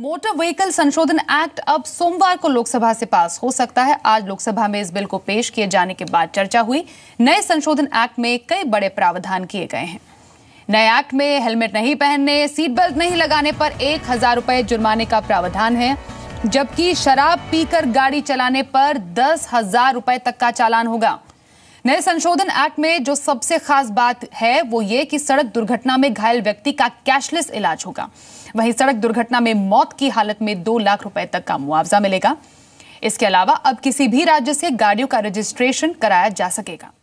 motor vehicle संशोधन act अब सोमवार को लोकसभा से पास हो सकता है आज लोकसभा में इस बिल को पेश किए जाने के बाद चर्चा हुई नए संशोधन एक्ट में कई बड़े प्रावधान किए गए हैं नए एक्ट में हेलमेट नहीं पहनने सीट बेल्ट नहीं लगाने पर एक हजार रुपए जुर्माने का प्रावधान है जबकि शराब पीकर गाड़ी चलाने पर दस हजार रुपए तक का चालान होगा नए संशोधन एक्ट में जो सबसे खास बात है वो ये कि सड़क दुर्घटना में घायल व्यक्ति का कैशलेस इलाज होगा वहीं सड़क दुर्घटना में मौत की हालत में दो लाख रुपए तक का मुआवजा मिलेगा इसके अलावा अब किसी भी राज्य से गाड़ियों का रजिस्ट्रेशन कराया जा सकेगा